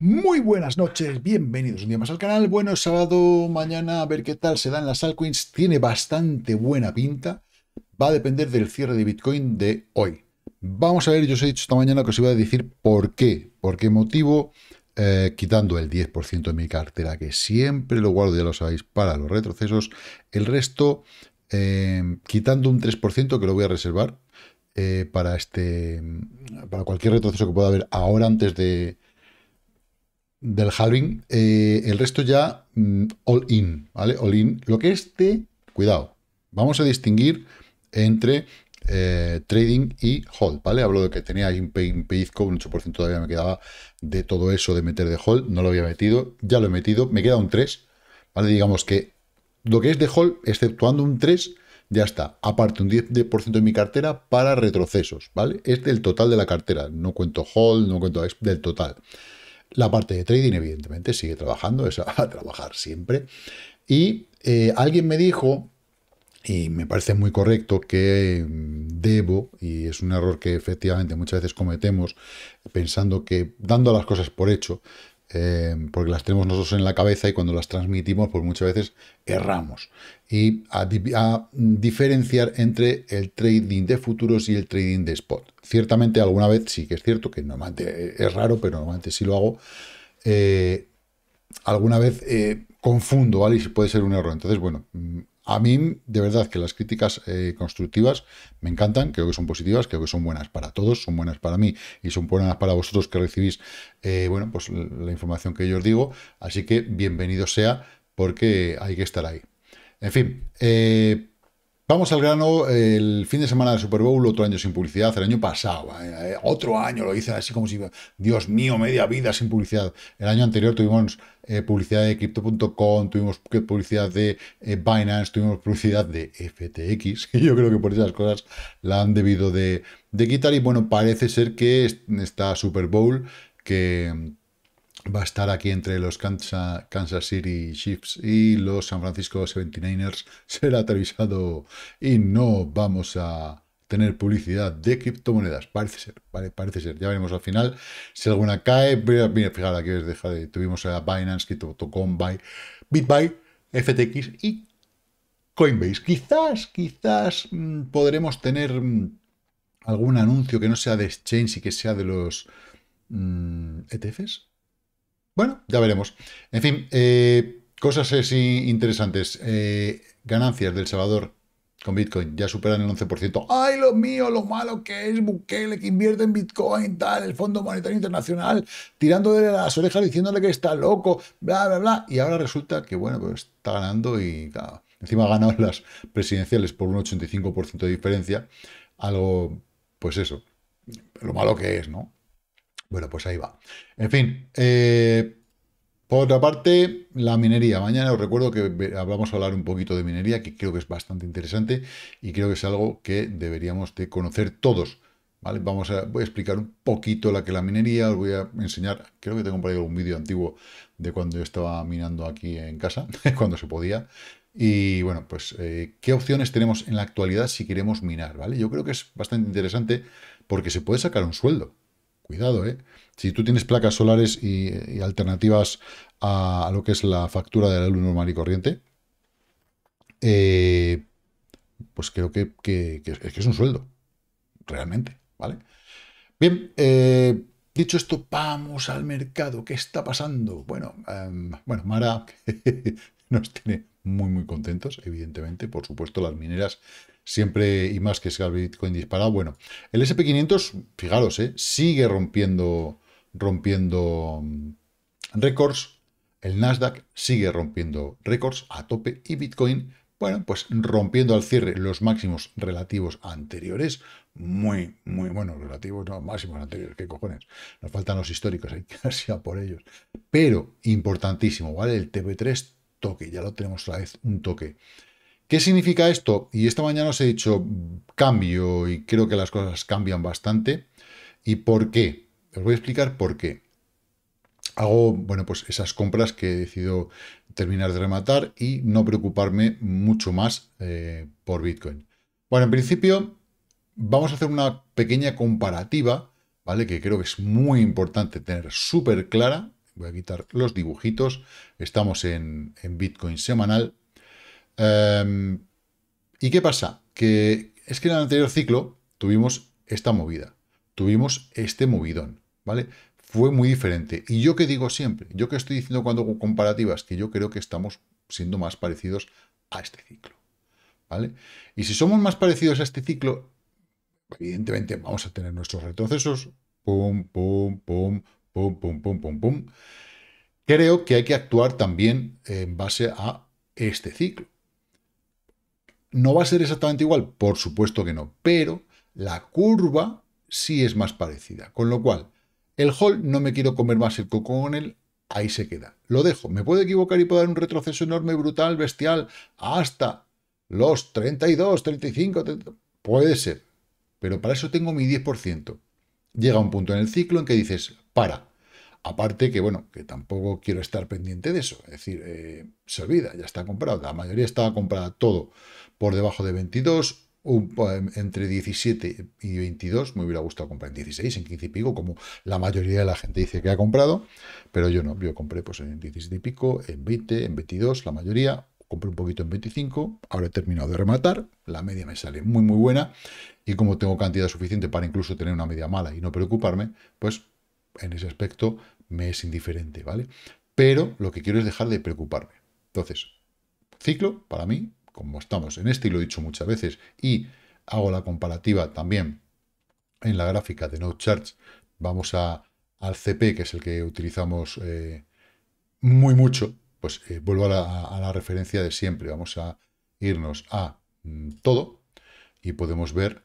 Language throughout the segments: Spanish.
Muy buenas noches, bienvenidos un día más al canal. Bueno, sábado, mañana, a ver qué tal se dan las altcoins. Tiene bastante buena pinta. Va a depender del cierre de Bitcoin de hoy. Vamos a ver, yo os he dicho esta mañana que os iba a decir por qué, por qué motivo, eh, quitando el 10% de mi cartera, que siempre lo guardo, ya lo sabéis, para los retrocesos. El resto, eh, quitando un 3% que lo voy a reservar eh, para, este, para cualquier retroceso que pueda haber ahora antes de del halving, eh, el resto ya mm, all in, ¿vale? All in. Lo que es de cuidado, vamos a distinguir entre eh, trading y hold, ¿vale? Hablo de que tenía ahí un, pay, un pellizco, un 8% todavía me quedaba de todo eso de meter de hold, no lo había metido, ya lo he metido, me queda un 3, ¿vale? Digamos que lo que es de hold, exceptuando un 3, ya está. Aparte, un 10% de mi cartera para retrocesos, ¿vale? Es del total de la cartera, no cuento hold, no cuento, es del total. La parte de trading, evidentemente, sigue trabajando, es a trabajar siempre. Y eh, alguien me dijo, y me parece muy correcto, que mm, debo, y es un error que efectivamente muchas veces cometemos, pensando que dando las cosas por hecho, Em, porque las tenemos nosotros en la cabeza y cuando las transmitimos, pues muchas veces erramos. Y a, diferenciar entre el trading de futuros y el trading de spot. Ciertamente alguna vez sí que es cierto que normalmente eh, es raro, pero normalmente sí lo hago. Eh, alguna vez eh, confundo, ¿vale? Y puede ser un error. Entonces, bueno, mm, a mí, de verdad, que las críticas eh, constructivas me encantan, creo que son positivas, creo que son buenas para todos, son buenas para mí y son buenas para vosotros que recibís, eh, bueno, pues la información que yo os digo. Así que bienvenido sea porque hay que estar ahí. En fin, eh, Vamos al grano, el fin de semana del Super Bowl, otro año sin publicidad, el año pasado, eh, eh, otro año lo hice así como si, Dios mío, media vida sin publicidad. El año anterior tuvimos eh, publicidad de Crypto.com, tuvimos publicidad de Binance, tuvimos publicidad de FTX, y yo creo que por esas cosas la han debido de, de quitar y bueno, parece ser que esta Super Bowl que va a estar aquí entre los Kansas, City Chiefs y los San Francisco 79ers. Será aterrizado y no vamos a tener publicidad de criptomonedas. Parece ser, vale, parece ser. Ya veremos al final si alguna cae. Mira, fijaros, aquí os de Tuvimos a Binance, Crypto.com, BitBuy, FTX y Coinbase. Quizás, quizás mm, podremos tener mm, algún anuncio que no sea de exchange y que sea de los mm, ETFs. Bueno, ya veremos. En fin, eh, cosas interesantes. Eh, ganancias del Salvador con Bitcoin ya superan el 11%. ¡Ay, lo mío, lo malo que es Bukele que invierte en Bitcoin, tal, el Fondo Monetario Internacional, tirándole las orejas diciéndole que está loco, bla, bla, bla! Y ahora resulta que, bueno, pues está ganando y encima ha ganado las presidenciales por un 85% de diferencia. Algo, pues eso, lo malo que es, ¿no? Bueno, pues ahí va. En fin, eh, por otra parte, la minería. Mañana os recuerdo que vamos a hablar un poquito de minería, que creo que es bastante interesante y creo que es algo que deberíamos de conocer todos. ¿vale? Vamos a, voy a explicar un poquito la que la minería, os voy a enseñar, creo que tengo por ahí algún vídeo antiguo de cuando yo estaba minando aquí en casa, cuando se podía. Y bueno, pues, eh, ¿qué opciones tenemos en la actualidad si queremos minar? ¿vale? Yo creo que es bastante interesante porque se puede sacar un sueldo. Cuidado, ¿eh? Si tú tienes placas solares y, alternativas a, lo que es la factura de la luz normal y corriente, eh, pues creo que, es, que, es un sueldo, realmente, ¿vale? Bien, eh, dicho esto, vamos al mercado. ¿Qué está pasando? Bueno, em, bueno Mara nos tiene muy, muy contentos, evidentemente. Por supuesto, las mineras siempre y más que sea el Bitcoin disparado. Bueno, el SP500, fijaros, eh, sigue rompiendo, rompiendo mm, récords. El Nasdaq sigue rompiendo récords a tope y Bitcoin, bueno, pues rompiendo al cierre los máximos relativos anteriores. Muy, muy buenos relativos, no, máximos anteriores, qué cojones. Nos faltan los históricos, hay que a por ellos. Pero, importantísimo, ¿vale? El TP3 toque, ya lo tenemos otra vez, un toque. ¿Qué significa esto? Y esta mañana os he dicho mm, cambio y creo que las cosas cambian bastante. ¿Y por qué? Os voy a explicar por qué. Hago, bueno, pues esas compras que he decidido terminar de rematar y no preocuparme mucho más eh, por Bitcoin. Bueno, en principio vamos a hacer una pequeña comparativa, ¿vale? Que creo que es muy importante tener súper clara. Voy a quitar los dibujitos. Estamos en Bitcoin semanal Em, ¿Y qué pasa? Que es que en el anterior ciclo tuvimos esta movida, tuvimos este movidón, ¿vale? Fue muy diferente. Y yo que digo siempre, yo que estoy diciendo cuando comparativas, que yo creo que estamos siendo más parecidos a este ciclo, ¿vale? Y si somos más parecidos a este ciclo, evidentemente vamos a tener nuestros retrocesos, pum, pum, pum, pum, pum, pum, pum, pum. Creo que hay que actuar también en base a este ciclo. ¿No va a ser exactamente igual? Por supuesto que no, pero la curva sí es más parecida. Con lo cual, el hall no me quiero comer más el coco con él, ahí se queda. Lo dejo. Me puedo equivocar y puedo dar un retroceso enorme, brutal, bestial, hasta los 32, 35, puede ser. Pero para eso tengo mi 10%. Llega un punto en el ciclo en que dices, para, Aparte que, bueno, que tampoco quiero estar pendiente de eso. Es decir, eh, se olvida, ya está comprado. La mayoría estaba comprada todo por debajo de 22, em, entre 17 y 22. Me hubiera gustado comprar en 16, en 15 y pico, como la mayoría de la gente dice que ha comprado. Pero yo no, yo compré pues, en 17 y pico, en 20, en 22, la mayoría. Compré un poquito en 25, ahora he terminado de rematar, la media me sale muy muy buena y como tengo cantidad suficiente para incluso tener una media mala y no preocuparme, pues en ese aspecto me es indiferente, ¿vale? Pero lo que quiero es dejar de preocuparme. Entonces, ciclo, para mí, como estamos en este, y lo he dicho muchas veces, y hago la comparativa también en la gráfica de no charts, vamos a, al CP, que es el que utilizamos eh, muy mucho, pues eh, vuelvo a la, referencia de siempre. Vamos a irnos a mm, todo y podemos ver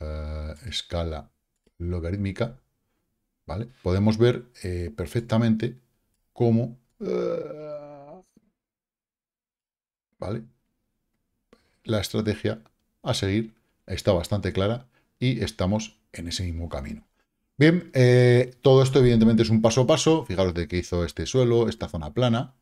eh, escala logarítmica Podemos ver eh, perfectamente cómo... ¿Vale? La estrategia a seguir está bastante clara y estamos en ese mismo camino. Bien, eh, todo esto evidentemente es un paso a paso. Fijaros de qué hizo este suelo, esta zona plana,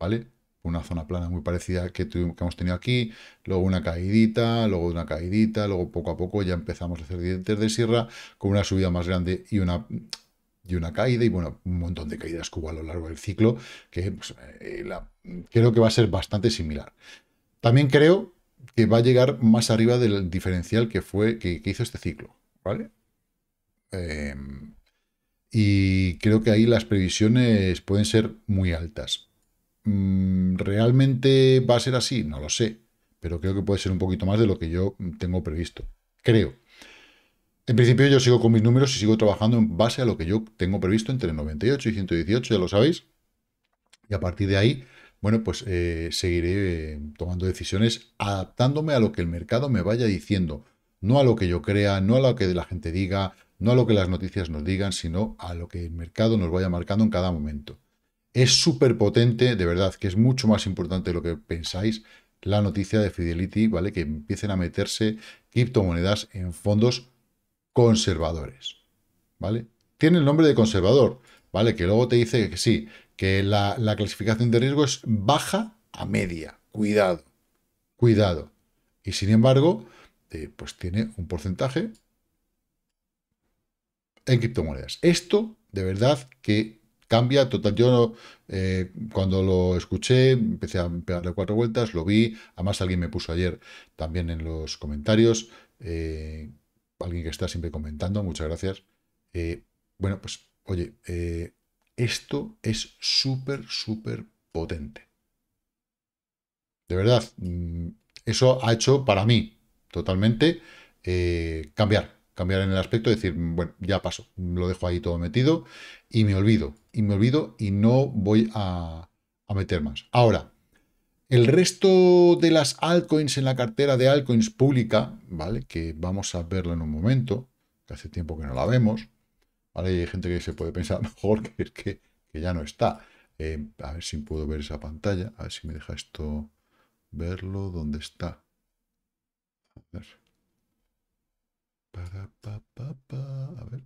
¿vale? Una zona plana muy parecida que, tuvimos, que hemos tenido aquí, luego una caidita, luego una caidita, luego poco a poco ya empezamos a hacer dientes de sierra con una subida más grande y una y una caída, y bueno, un montón de caídas cuba a lo largo del ciclo, que pues, eh, creo que va a ser bastante similar. También creo que va a llegar más arriba del diferencial que, fue, que, hizo este ciclo, ¿vale? Em, y creo que ahí las previsiones pueden ser muy altas. Mm, ¿Realmente va a ser así? No lo sé, pero creo que puede ser un poquito más de lo que yo tengo previsto. Creo. En principio yo sigo con mis números y sigo trabajando en base a lo que yo tengo previsto entre 98 y 118, ya lo sabéis. Y a partir de ahí, bueno, pues eh, seguiré eh, tomando decisiones adaptándome a lo que el mercado me vaya diciendo. No a lo que yo crea, no a lo que la gente diga, no a lo que las noticias nos digan, sino a lo que el mercado nos vaya marcando en cada momento. Es súper potente, de verdad, que es mucho más importante de lo que pensáis la noticia de Fidelity, ¿vale? Que empiecen a meterse criptomonedas en fondos conservadores. ¿Vale? Tiene el nombre de conservador, ¿vale? Que luego te dice que sí, que la, clasificación de riesgo es baja a media. Cuidado, cuidado. Y sin embargo, eh, pues tiene un porcentaje en criptomonedas. Esto, de verdad, que cambia total. Yo eh, cuando lo escuché, empecé a pegarle cuatro vueltas, lo vi. Además, alguien me puso ayer también en los comentarios. Eh, alguien que está siempre comentando, muchas gracias. Eh, bueno, pues oye, eh, esto es súper, súper potente. De verdad, mm, eso ha hecho para mí totalmente eh, cambiar, cambiar en el aspecto, decir, bueno, ya paso, lo dejo ahí todo metido y me olvido, y me olvido y no voy a meter más. Ahora, el resto de las altcoins en la cartera de altcoins pública, ¿vale? Que vamos a verlo en un momento, que hace tiempo que no la vemos, hay gente que se puede pensar mejor que es que, ya no está. Eh, a ver si puedo ver esa pantalla, a ver si me deja esto verlo, ¿dónde está? A ver.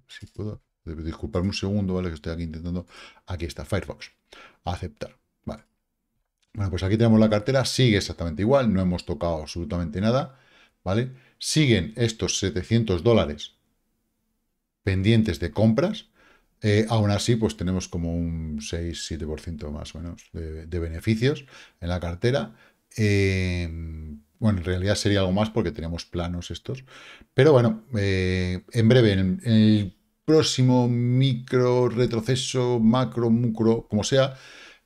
si puedo. Disculparme un segundo, ¿vale? Que estoy aquí intentando. Aquí está, Firefox. Aceptar pues aquí tenemos la cartera, sigue exactamente igual, no hemos tocado absolutamente nada, ¿vale? Siguen estos 700 dólares pendientes de compras, eh, aún así, pues tenemos como un 6-7% más o menos de, beneficios en la cartera. Em, bueno, en realidad sería algo más porque tenemos planos estos. Pero bueno, eh, en breve, en el próximo micro, retroceso, macro, mucro, como sea,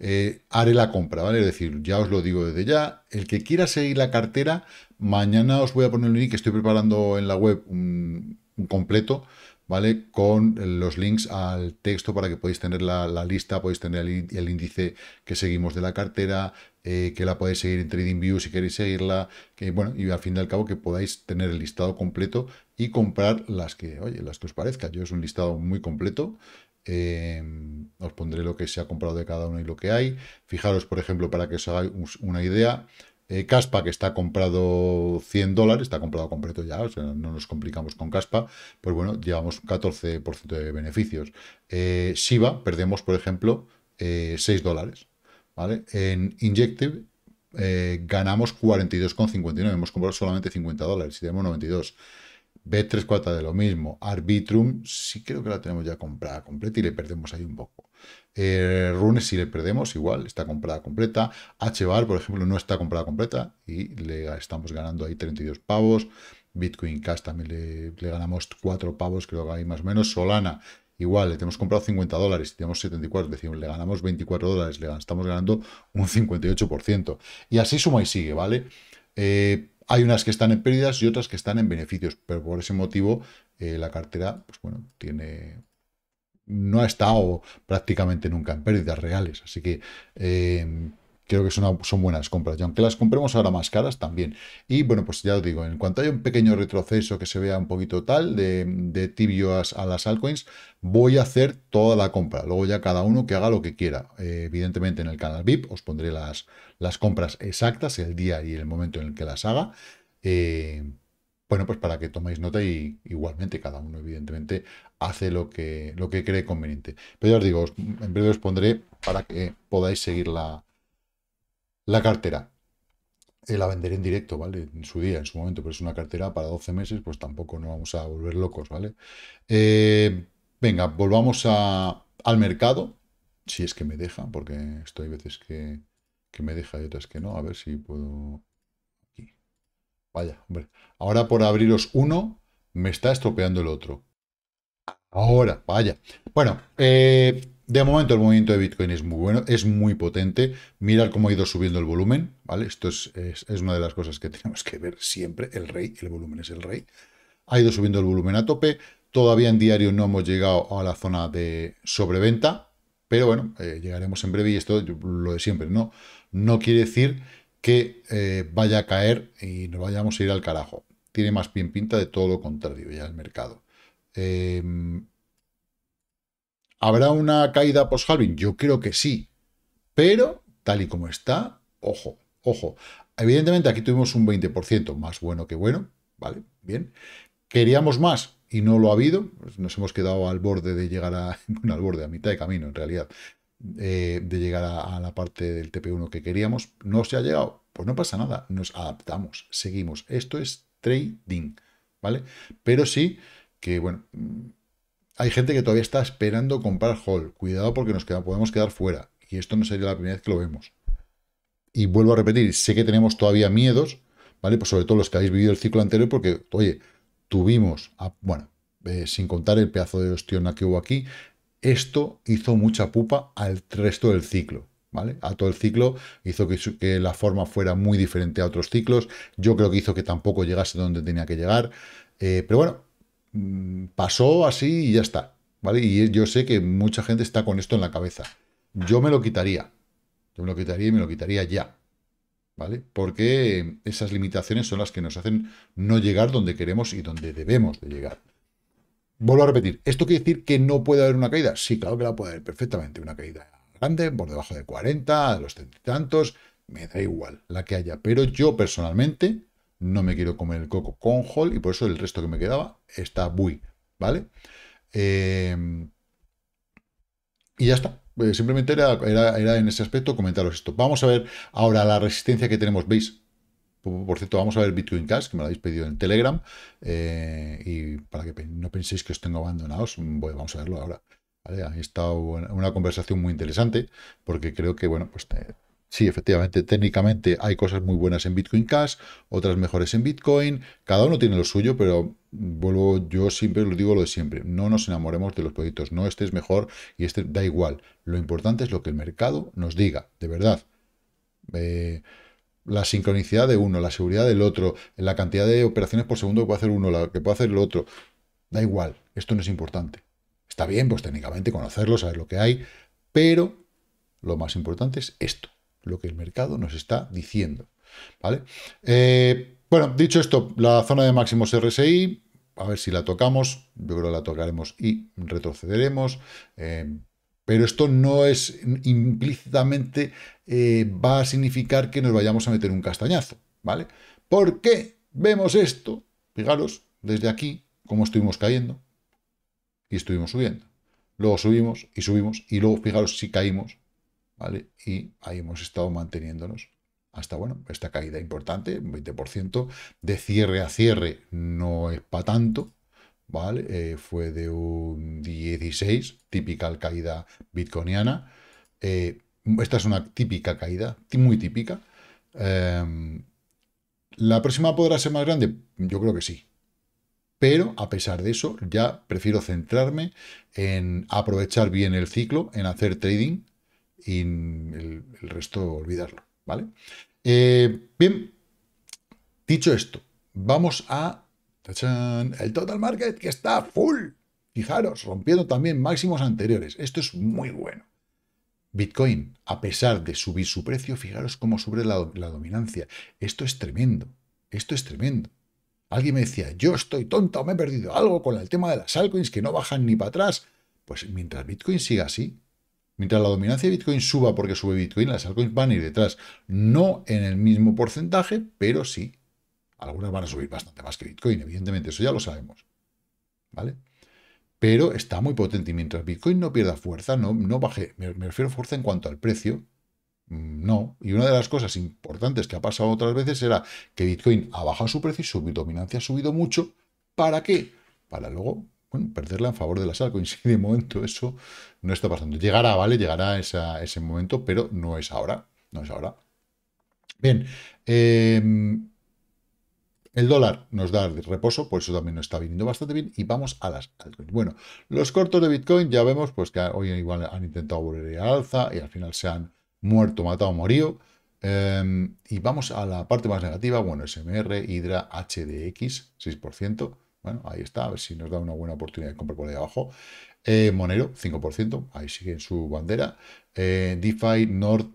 eh, haré la compra, ¿vale? Es decir, ya os lo digo desde ya, el que quiera seguir la cartera, mañana os voy a poner un link, estoy preparando en la web un, completo, ¿vale? Con los links al texto para que podáis tener la, lista, podéis tener el, índice que seguimos de la cartera, eh, que la podéis seguir en TradingView si queréis seguirla, que bueno, y al fin y al cabo que podáis tener el listado completo y comprar las que, oye, las que os parezca. Yo es un listado muy completo Em, os pondré lo que se ha comprado de cada uno y lo que hay. Fijaros, por ejemplo, para que os hagáis una idea, eh, Caspa, que está comprado 100 dólares, está comprado completo ya, no nos complicamos con Caspa, pues bueno, llevamos 14% de beneficios. Eh, Shiba, perdemos, por ejemplo, 6 eh, dólares. ¿vale? En Injective eh, ganamos 42,59, hemos comprado solamente 50 dólares y tenemos 92 b 34 de lo mismo. Arbitrum sí creo que la tenemos ya comprada completa y le perdemos ahí un poco. Eh, Runes sí le perdemos, igual, está comprada completa. HBAR, por ejemplo, no está comprada completa y le estamos ganando ahí 32 pavos. Bitcoin Cash también le, ganamos 4 pavos, creo que ahí más o menos. Solana, igual, le tenemos comprado 50 dólares, tenemos 74, es decir, le ganamos 24 dólares, le estamos ganando un 58%. Y así suma y sigue, ¿vale? Eh, hay unas que están en pérdidas y otras que están en beneficios, pero por ese motivo eh, la cartera, pues bueno, tiene no ha estado prácticamente nunca en pérdidas reales. Así que eh, creo que son, buenas compras. Y aunque las compremos ahora más caras, también. Y bueno, pues ya os digo, en cuanto haya un pequeño retroceso que se vea un poquito tal de, tibios tibio a, las altcoins, voy a hacer toda la compra. Luego ya cada uno que haga lo que quiera. Eh, evidentemente en el canal VIP os pondré las, las compras exactas, el día y el momento en el que las haga. Eh, bueno, pues para que toméis nota y igualmente cada uno evidentemente hace lo que, lo que cree conveniente. Pero ya os digo, en breve os pondré para que podáis seguir la, la cartera. Eh, la venderé en directo, ¿vale? En su día, en su momento, pero es una cartera para 12 meses, pues tampoco nos vamos a volver locos, ¿vale? Eh, venga, volvamos a, al mercado, si es que me deja, porque esto hay veces que, que me deja y otras que no. A ver si puedo... Aquí. Vaya, hombre. Ahora por abriros uno, me está estropeando el otro. Ahora, vaya. Bueno, eh, de momento el movimiento de Bitcoin es muy bueno, es muy potente. Mirar cómo ha ido subiendo el volumen, ¿vale? Esto es, es, una de las cosas que tenemos que ver siempre. El rey, el volumen es el rey. Ha ido subiendo el volumen a tope. Todavía en diario no hemos llegado a la zona de sobreventa, pero bueno, eh, llegaremos en breve y esto lo de siempre, ¿no? No quiere decir que eh, vaya a caer y nos vayamos a ir al carajo. Tiene más bien pinta de todo lo contrario ya el mercado. Em, ¿Habrá una caída post-halving? Yo creo que sí. Pero, tal y como está, ojo, ojo. Evidentemente aquí tuvimos un 20%, más bueno que bueno, ¿vale? Bien. Queríamos más y no lo ha habido. Pues nos hemos quedado al borde de llegar a... Bueno, al borde, a mitad de camino, en realidad. Eh, de llegar a, a, la parte del TP1 que queríamos. No se ha llegado. Pues no pasa nada. Nos adaptamos, seguimos. Esto es trading, ¿vale? Pero sí que, bueno hay gente que todavía está esperando comprar Hall. Cuidado porque nos queda, podemos quedar fuera. Y esto no sería la primera vez que lo vemos. Y vuelvo a repetir, sé que tenemos todavía miedos, ¿vale? Pues sobre todo los que habéis vivido el ciclo anterior, porque, oye, tuvimos, a, bueno, eh, sin contar el pedazo de ostión que hubo aquí, esto hizo mucha pupa al resto del ciclo. ¿Vale? A todo el ciclo hizo que, la forma fuera muy diferente a otros ciclos. Yo creo que hizo que tampoco llegase donde tenía que llegar. Eh, pero bueno, Mm, pasó así y ya está. ¿Vale? Y yo sé que mucha gente está con esto en la cabeza. Yo me lo quitaría. Yo me lo quitaría y me lo quitaría ya. ¿Vale? Porque esas limitaciones son las que nos hacen no llegar donde queremos y donde debemos de llegar. Vuelvo a repetir, ¿esto quiere decir que no puede haber una caída? Sí, claro que la puede haber perfectamente, una caída grande, por debajo de 40, de los 30 y tantos, me da igual la que haya, pero yo personalmente no me quiero comer el coco con Hall y por eso el resto que me quedaba está Bui, ¿vale? Em, y ya está. Eh, simplemente era, era, en ese aspecto comentaros esto. Vamos a ver ahora la resistencia que tenemos. ¿Veis? Por cierto, vamos a ver Bitcoin Cash, que me lo habéis pedido en Telegram. Eh, y para que no penséis que os tengo abandonados, pues vamos a verlo ahora. ¿Vale? Ha estado una conversación muy interesante, porque creo que, bueno, pues... Sí, efectivamente, técnicamente hay cosas muy buenas en Bitcoin Cash, otras mejores en Bitcoin, cada uno tiene lo suyo, pero vuelvo, yo siempre lo digo lo de siempre, no nos enamoremos de los proyectos, no este es mejor y este da igual, lo importante es lo que el mercado nos diga, de verdad. Eh, la sincronicidad de uno, la seguridad del otro, la cantidad de operaciones por segundo que puede hacer uno, la que puede hacer el otro, da igual, esto no es importante. Está bien, pues técnicamente conocerlo, saber lo que hay, pero lo más importante es esto lo que el mercado nos está diciendo. ¿vale? Eh, bueno, dicho esto, la zona de máximos RSI, a ver si la tocamos, yo creo que la tocaremos y retrocederemos. Eh, pero esto no es implícitamente eh, va a significar que nos vayamos a meter un castañazo, ¿vale? Porque vemos esto? Fijaros, desde aquí, como estuvimos cayendo y estuvimos subiendo. Luego subimos y subimos y luego, fijaros, si caímos y ahí hemos estado manteniéndonos hasta, bueno, esta caída importante, un 20%, de cierre a cierre no es para tanto, ¿vale? Eh, fue de un 16, típica caída bitcoiniana. Eh, esta es una típica caída, muy típica. Em, ¿La próxima podrá ser más grande? Yo creo que sí. Pero a pesar de eso, ya prefiero centrarme en aprovechar bien el ciclo, en hacer trading, y el, resto olvidarlo, ¿vale? Eh, bien, dicho esto, vamos a el total market que está full. Fijaros, rompiendo también máximos anteriores. Esto es muy bueno. Bitcoin, a pesar de subir su precio, fijaros cómo sube la, la dominancia. Esto es tremendo. Esto es tremendo. Alguien me decía, yo estoy tonta o me he perdido algo con el tema de las altcoins que no bajan ni para atrás. Pues mientras Bitcoin siga así, Mientras la dominancia de Bitcoin suba porque sube Bitcoin, las altcoins van a ir detrás. No en el mismo porcentaje, pero sí. Algunas van a subir bastante más que Bitcoin, evidentemente, eso ya lo sabemos. ¿Vale? Pero está muy potente. Y mientras Bitcoin no pierda fuerza, no, no baje, me refiero a fuerza en cuanto al precio, mm, no. Y una de las cosas importantes que ha pasado otras veces era que Bitcoin ha bajado su precio y su dominancia ha subido mucho. ¿Para qué? Para luego bueno, perderla en favor de la altcoins, si de momento, eso no está pasando. Llegará, ¿vale? Llegará ese momento, pero no es ahora. No es ahora. Bien. Em, el dólar nos da reposo, por eso también nos está viniendo bastante bien. Y vamos a las altcoins. Bueno, los cortos de Bitcoin ya vemos pues que hoy igual han intentado volver al alza y al final se han muerto, matado, morido. Em, y vamos a la parte más negativa. Bueno, SMR, Hydra, HDX, 6%. Bueno, ahí está, a ver si nos da una buena oportunidad de comprar por ahí abajo. Eh, Monero, 5%, ahí sigue en su bandera. Eh, DeFi Nord,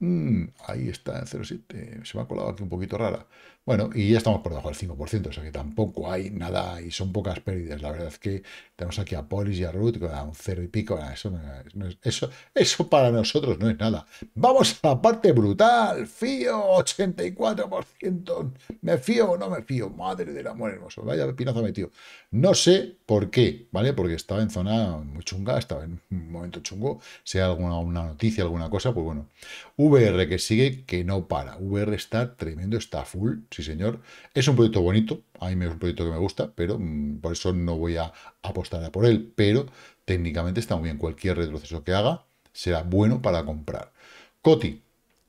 mm, ahí está en 0,7. Se me ha colado aquí un poquito rara. Bueno, y ya estamos por debajo del 5%, o sea que tampoco hay nada y son pocas pérdidas. La verdad es que tenemos aquí a Polis y a Ruth con un cero y pico. Eso, no es, eso, eso para nosotros no es nada. Vamos a la parte brutal. Fío, 84%. ¿Me fío o no me fío? Madre del amor hermoso. Vaya pinazo metido. No sé por qué, ¿vale? Porque estaba en zona muy chunga, estaba en un momento chungo. Si alguna una noticia, alguna cosa, pues bueno. VR que sigue, que no para. VR está tremendo, está full señor. Es un proyecto bonito, a mí es un proyecto que me gusta, pero mm, por eso no voy a apostar por él. Pero técnicamente está muy bien, cualquier retroceso que haga será bueno para comprar. Coti,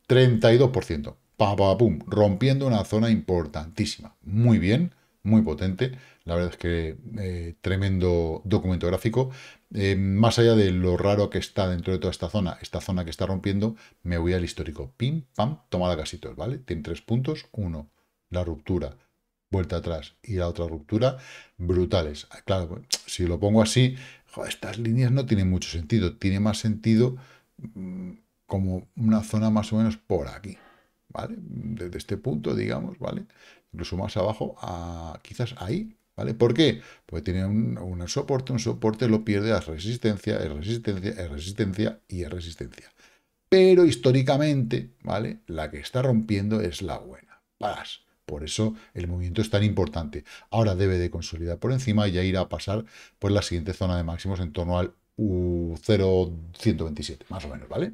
32%, pa, pa, pum, rompiendo una zona importantísima. Muy bien, muy potente. La verdad es que eh, tremendo documento gráfico. Eh, más allá de lo raro que está dentro de toda esta zona, esta zona que está rompiendo, me voy al histórico. Pim, pam, tomada la casitos, ¿vale? Tiene tres puntos. Uno, la ruptura, vuelta atrás y la otra ruptura, brutales. Claro, pues, si lo pongo así, estas líneas no tienen mucho sentido, tiene más sentido mm, como una zona más o menos por aquí, ¿vale? Desde este punto, digamos, ¿vale? Incluso más abajo, a, quizás ahí, ¿Vale? ¿Por qué? Porque tiene un, soporte, un soporte lo pierde es resistencia, es resistencia, es resistencia y es resistencia. Pero históricamente, ¿vale? La que está rompiendo es la buena. paz por eso el movimiento es tan importante. Ahora debe de consolidar por encima y ya irá a pasar por la siguiente zona de máximos en torno al U0127, más o menos, ¿vale?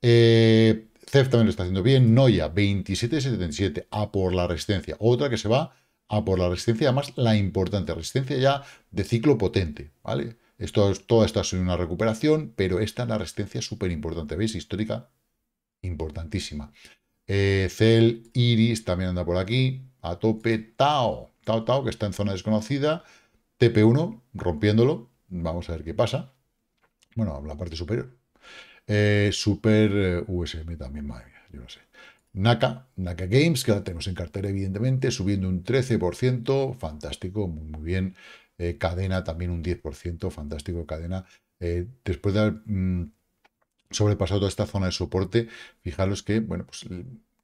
Eh, CEF también lo está haciendo bien. Noya, 27.77, a por la resistencia. Otra que se va a por la resistencia, además la importante resistencia ya de ciclo potente, ¿vale? Esto es, toda esta es una recuperación, pero esta es la resistencia súper importante, ¿veis? Histórica, importantísima. Eh, Cel, Iris también anda por aquí. A tope, Tao. Tao Tao, que está en zona desconocida. TP1, rompiéndolo. Vamos a ver qué pasa. Bueno, la parte superior. Eh, Super eh, USM también, madre yo no sé. Naka, Naka Games, que la tenemos en cartera, evidentemente, subiendo un 13%, fantástico, muy, bien. cadena también un 10%, fantástico, cadena. después de haber sobrepasado toda esta zona de soporte, fijaros que, bueno, pues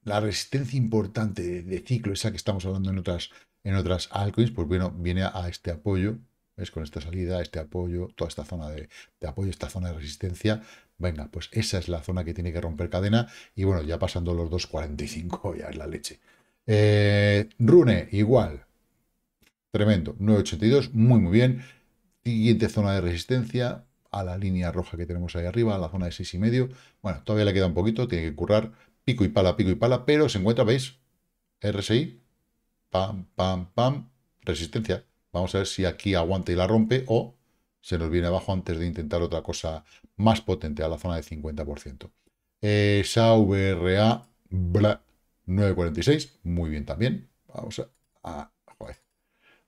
la resistencia importante de, ciclo, esa que estamos hablando en otras, en otras altcoins, pues bueno, viene a, este apoyo, es Con esta salida, este apoyo, toda esta zona de, apoyo, esta zona de resistencia. Venga, pues esa es la zona que tiene que romper cadena. Y bueno, ya pasando los 2.45, ya es la leche. Eh, Rune, igual. Tremendo. 9.82, muy, muy bien. Siguiente zona de resistencia, a la línea roja que tenemos ahí arriba, a la zona de medio Bueno, todavía le queda un poquito, tiene que currar, pico y pala, pico y pala, pero se encuentra, ¿veis? RSI, pam, pam, pam, resistencia. Vamos a ver si aquí aguanta y la rompe o se nos viene abajo antes de intentar otra cosa más potente a la zona de 50%. Esa VRA 946, muy bien también. Vamos a, a joder,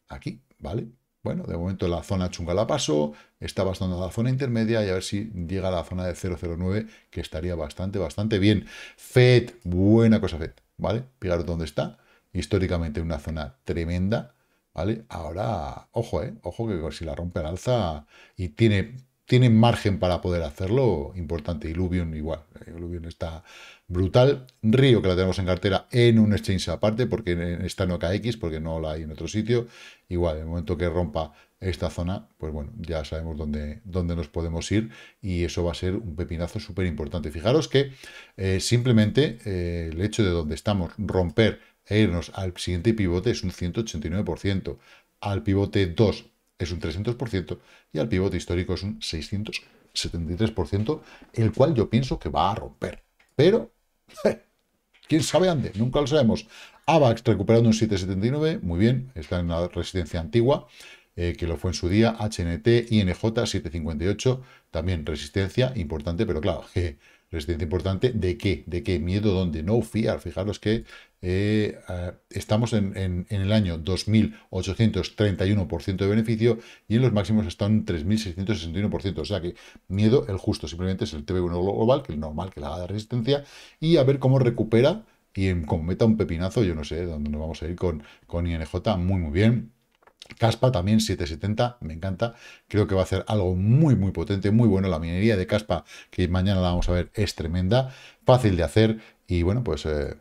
aquí, ¿vale? Bueno, de momento la zona chunga la pasó. está bastante a la zona intermedia y a ver si llega a la zona de 0,09, que estaría bastante, bastante bien. FED, buena cosa FED, ¿vale? Fijaros dónde está. Históricamente una zona tremenda, ¿vale? Ahora, ojo, ¿eh? Ojo que si la rompe al alza y tiene tienen margen para poder hacerlo, importante. Illuvium igual, eh, Illuvium está brutal. Río, que la tenemos en cartera en un exchange aparte, porque está en OKX, porque no la hay en otro sitio. Igual, en el momento que rompa esta zona, pues bueno, ya sabemos dónde, dónde nos podemos ir y eso va a ser un pepinazo súper importante. Fijaros que eh, simplemente eh, el hecho de donde estamos romper e irnos al siguiente pivote es un 189%, al pivote 2 es un 300% y al pivote histórico es un 673%, el cual yo pienso que va a romper. Pero, ¿quién sabe ande? Nunca lo sabemos. AVAX recuperando un 779, muy bien, está en la residencia antigua. Eh, que lo fue en su día, HNT, INJ 758, también resistencia importante, pero claro, resistencia importante, ¿de qué? ¿De qué? Miedo ¿dónde? no fear, Fijaros que eh, eh, estamos en, el año 2.831% de beneficio y en los máximos están 3.661%. O sea que miedo, el justo, simplemente es el TB1 global, que es normal que la haga de resistencia, y a ver cómo recupera y en, como meta un pepinazo, yo no sé dónde nos vamos a ir con, con INJ, muy muy bien. Caspa también 770, me encanta. Creo que va a hacer algo muy, muy potente, muy bueno. La minería de Caspa, que mañana la vamos a ver, es tremenda, fácil de hacer y bueno, pues... Eh,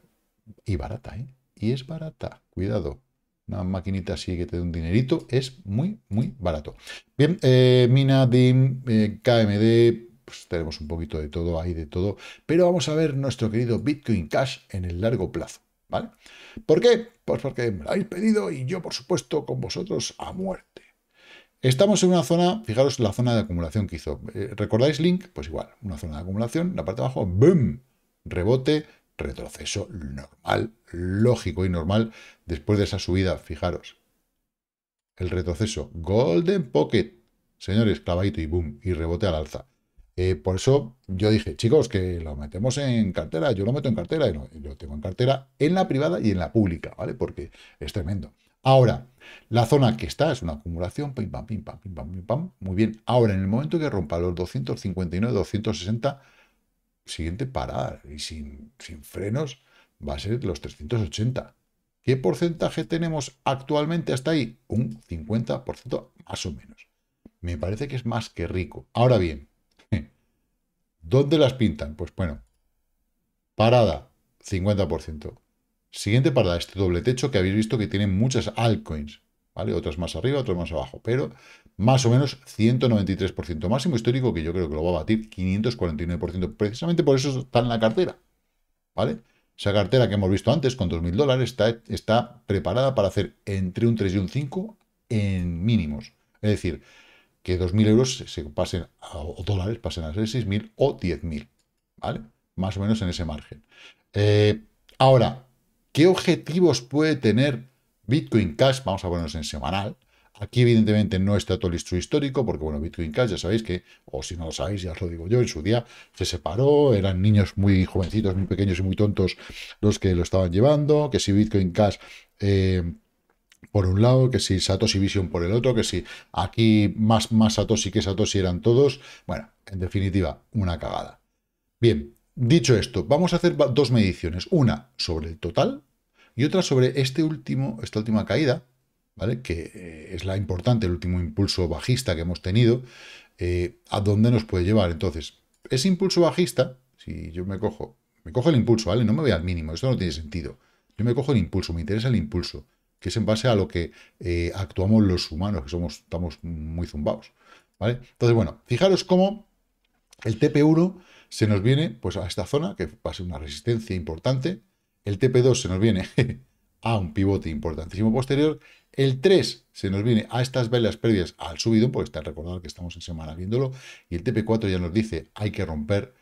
y barata, ¿eh? Y es barata, cuidado. Una maquinita así que te dé un dinerito es muy, muy barato. Bien, eh, Mina, DIM, KMD, pues tenemos un poquito de todo, ahí, de todo. Pero vamos a ver nuestro querido Bitcoin Cash en el largo plazo. ¿Por qué? Pues porque me lo habéis pedido y yo, por supuesto, con vosotros a muerte. Estamos en una zona, fijaros la zona de acumulación que hizo. Eh, ¿Recordáis Link? Pues igual, una zona de acumulación, la parte de abajo, ¡boom! Rebote, retroceso normal, lógico y normal después de esa subida, fijaros. El retroceso, Golden Pocket, señores, clavadito y boom, y rebote al alza. Eh, por eso yo dije, chicos, que lo metemos en cartera, yo lo meto en cartera, y lo, tengo en cartera en la privada y en la pública, ¿vale? Porque es tremendo. Ahora, la zona que está es una acumulación, pim, pam, pim, pam, pim, pam, muy bien. Ahora, en el momento que rompa los 259, 260, siguiente parada, y sin, sin frenos, va a ser los 380. ¿Qué porcentaje tenemos actualmente hasta ahí? Un 50% más o menos. Me parece que es más que rico. Ahora bien, ¿Dónde las pintan? Pues bueno, parada, 50%. Siguiente parada, este doble techo que habéis visto que tiene muchas altcoins, ¿vale? Otras más arriba, otras más abajo, pero más o menos 193% máximo histórico que yo creo que lo va a batir 549%. Precisamente por eso está en la cartera, ¿vale? Esa cartera que hemos visto antes con 2.000 dólares está, está preparada para hacer entre un 3 y un 5 en mínimos. Es decir, que 2.000 euros se pasen o dólares pasen a ser 6.000 o 10.000, ¿vale? Más o menos en ese margen. Eh, ahora, ¿qué objetivos puede tener Bitcoin Cash? Vamos a ponernos en semanal. Aquí, evidentemente, no está todo listo histórico, porque, bueno, Bitcoin Cash, ya sabéis que, o si no lo sabéis, ya os lo digo yo, en su día se separó, eran niños muy jovencitos, muy pequeños y muy tontos los que lo estaban llevando, que si Bitcoin Cash... Eh, por un lado, que si Satoshi Vision por el otro, que si aquí más, más Satoshi que Satoshi eran todos. Bueno, en definitiva, una cagada. Bien, dicho esto, vamos a hacer dos mediciones. Una sobre el total y otra sobre este último, esta última caída, ¿vale? que eh, es la importante, el último impulso bajista que hemos tenido, eh, a dónde nos puede llevar. Entonces, ese impulso bajista, si yo me cojo, me cojo el impulso, ¿vale? No me voy al mínimo, esto no tiene sentido. Yo me cojo el impulso, me interesa el impulso que es en base a lo que eh, actuamos los humanos, que somos, estamos muy zumbados. ¿vale? Entonces, bueno, fijaros cómo el TP1 se nos viene pues, a esta zona, que va a ser una resistencia importante. El TP2 se nos viene a un pivote importantísimo posterior. El 3 se nos viene a estas velas previas al subido, porque está recordado que estamos en semana viéndolo. Y el TP4 ya nos dice, hay que romper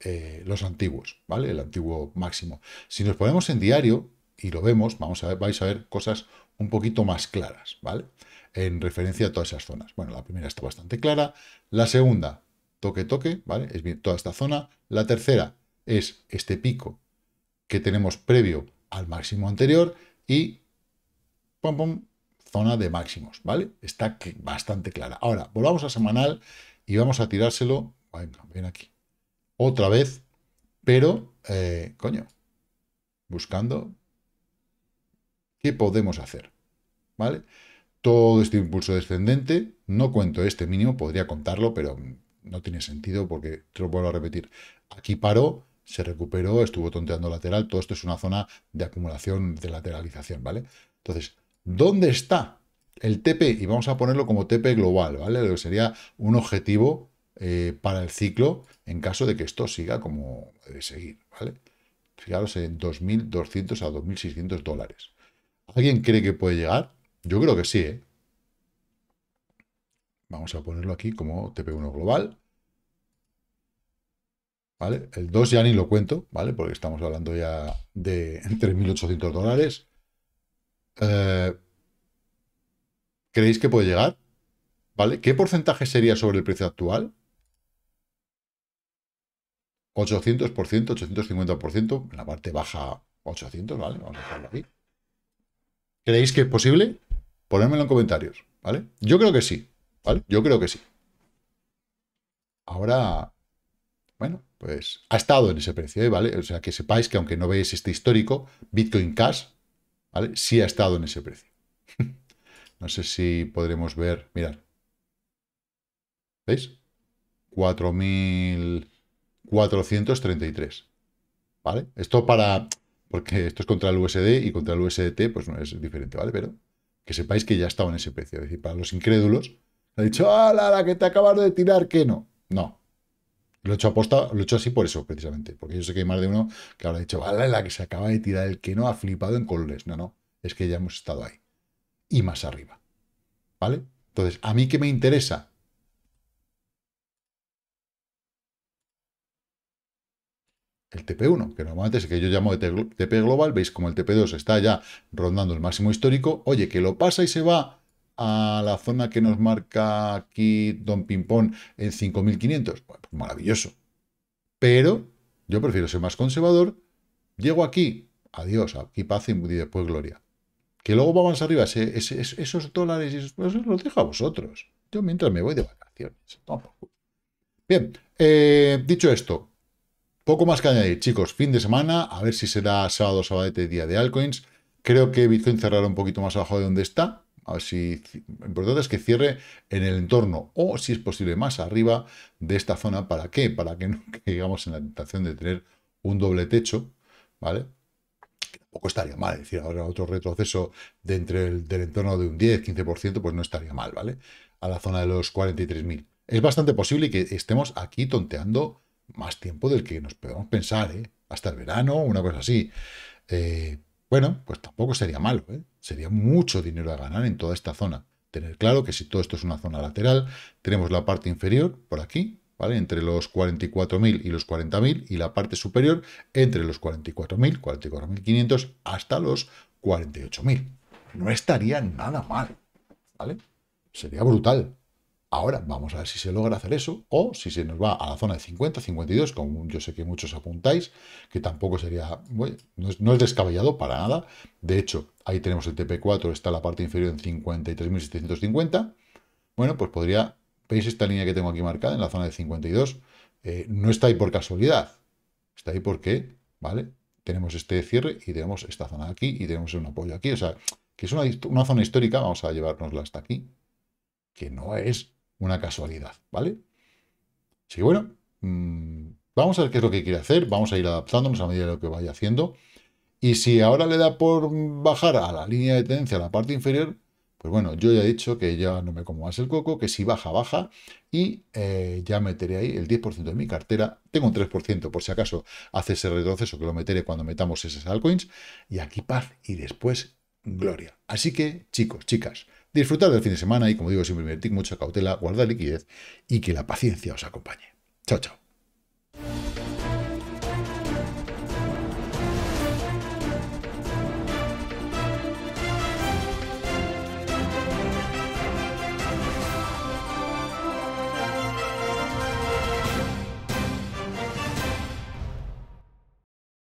eh, los antiguos, ¿vale? El antiguo máximo. Si nos ponemos en diario, y lo vemos, vamos a vais a ver cosas un poquito más claras, ¿vale? En referencia a todas esas zonas. Bueno, la primera está bastante clara. La segunda, toque, toque, ¿vale? Es bien toda esta zona. La tercera es este pico que tenemos previo al máximo anterior y, pum, pum, zona de máximos, ¿vale? Está bastante clara. Ahora, volvamos a semanal y vamos a tirárselo, venga, ven aquí, otra vez, pero, eh, coño, buscando ¿Qué podemos hacer? ¿Vale? Todo este impulso descendente, no cuento este mínimo, podría contarlo, pero no tiene sentido porque, te lo vuelvo a repetir, aquí paró, se recuperó, estuvo tonteando lateral, todo esto es una zona de acumulación, de lateralización, ¿vale? Entonces, ¿dónde está el TP? Y vamos a ponerlo como TP global, ¿vale? Lo que sería un objetivo eh, para el ciclo en caso de que esto siga como debe seguir, ¿vale? Fijaros en 2.200 a 2.600 dólares. ¿Alguien cree que puede llegar? Yo creo que sí, ¿eh? Vamos a ponerlo aquí como TP1 global. ¿Vale? El 2 ya ni lo cuento, ¿vale? Porque estamos hablando ya de 3.800 dólares. Eh, ¿Creéis que puede llegar? ¿Vale? ¿Qué porcentaje sería sobre el precio actual? 800%, 850%, en la parte baja 800, ¿vale? Vamos a dejarlo aquí. ¿Creéis que es posible? Ponedmelo en comentarios, ¿vale? Yo creo que sí, ¿vale? Yo creo que sí. Ahora, bueno, pues ha estado en ese precio, ¿eh? ¿vale? O sea, que sepáis que aunque no veáis este histórico, Bitcoin Cash, ¿vale? Sí ha estado en ese precio. no sé si podremos ver, mirad. ¿Veis? 4.433, ¿vale? Esto para porque esto es contra el USD y contra el USDT, pues no es diferente, ¿vale? Pero que sepáis que ya estaba en ese precio. Es decir, para los incrédulos, ha dicho, ¡ah, la, que te acabas de tirar, que no! No. Lo he hecho lo hecho así por eso, precisamente. Porque yo sé que hay más de uno que ahora dicho, vale, la que se acaba de tirar, el que no ha flipado en colores. No, no. Es que ya hemos estado ahí. Y más arriba. ¿Vale? Entonces, ¿a mí que me interesa? el TP1, que normalmente es el que yo llamo de TP global, veis como el TP2 está ya rondando el máximo histórico, oye, que lo pasa y se va a la zona que nos marca aquí Don Pimpón en 5500, bueno, pues maravilloso. Pero yo prefiero ser más conservador, llego aquí, adiós, aquí paz y después gloria. Que luego vamos arriba, esos dólares y esos pesos pues los dejo a vosotros. Yo mientras me voy de vacaciones. Bien, eh, dicho esto, poco más que añadir, chicos. Fin de semana, a ver si será sábado, sabadete, día de altcoins. Creo que Bitcoin cerrará un poquito más abajo de donde está. A ver si. Lo importante es que cierre en el entorno o, si es posible, más arriba de esta zona. ¿Para qué? Para que no caigamos en la tentación de tener un doble techo, ¿vale? Que tampoco estaría mal. Es decir, ahora otro retroceso de entre el, del entorno de un 10, 15%, pues no estaría mal, ¿vale? A la zona de los 43.000. Es bastante posible que estemos aquí tonteando más tiempo del que nos podemos pensar, ¿eh? hasta el verano, una cosa así. Eh, bueno, pues tampoco sería malo, ¿eh? sería mucho dinero a ganar en toda esta zona. Tener claro que si todo esto es una zona lateral, tenemos la parte inferior por aquí, ¿vale? entre los 44.000 y los 40.000, y la parte superior entre los 44.000, 44.500 hasta los 48.000. No estaría nada mal, ¿vale? Sería brutal. Ahora vamos a ver si se logra hacer eso o si se nos va a la zona de 50, 52, como yo sé que muchos apuntáis, que tampoco sería, bueno, no, es, descabellado para nada. De hecho, ahí tenemos el TP4, está la parte inferior en 53.750. Bueno, pues podría, veis esta línea que tengo aquí marcada en la zona de 52, eh, no está ahí por casualidad, está ahí porque, ¿vale? Tenemos este cierre y tenemos esta zona aquí y tenemos un apoyo aquí, o sea, que es una, una zona histórica, vamos a llevárnosla hasta aquí, que no es una casualidad, ¿vale? Así que bueno, mm, vamos a ver qué es lo que quiere hacer, vamos a ir adaptándonos a medida de lo que vaya haciendo. Y si ahora le da por bajar a la línea de tendencia, a la parte inferior, pues bueno, yo ya he dicho que ya no me como más el coco, que si baja, baja, y eh, ya meteré ahí el 10% de mi cartera. Tengo un 3% por si acaso hace ese retroceso que lo meteré cuando metamos esas altcoins. Y aquí paz y después gloria. Así que, chicos, chicas, Disfrutad del fin de semana y, como digo, siempre invertid mucha cautela, guardad liquidez y que la paciencia os acompañe. Chao, chao.